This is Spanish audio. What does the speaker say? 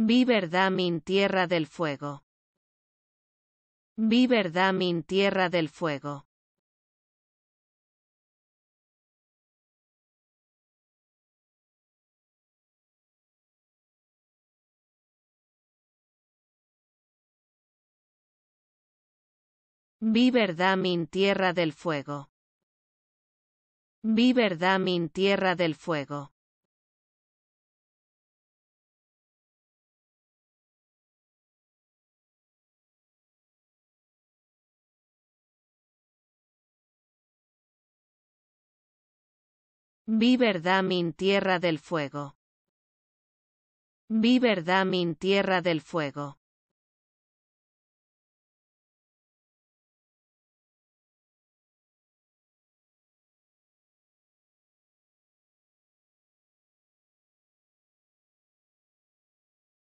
Vi verdad min tierra del fuego. Vi verdad min tierra del fuego. Vi verdad min tierra del fuego. Vi verdad tierra del fuego. Vi verdad min tierra del fuego. Vi verdad min tierra del fuego.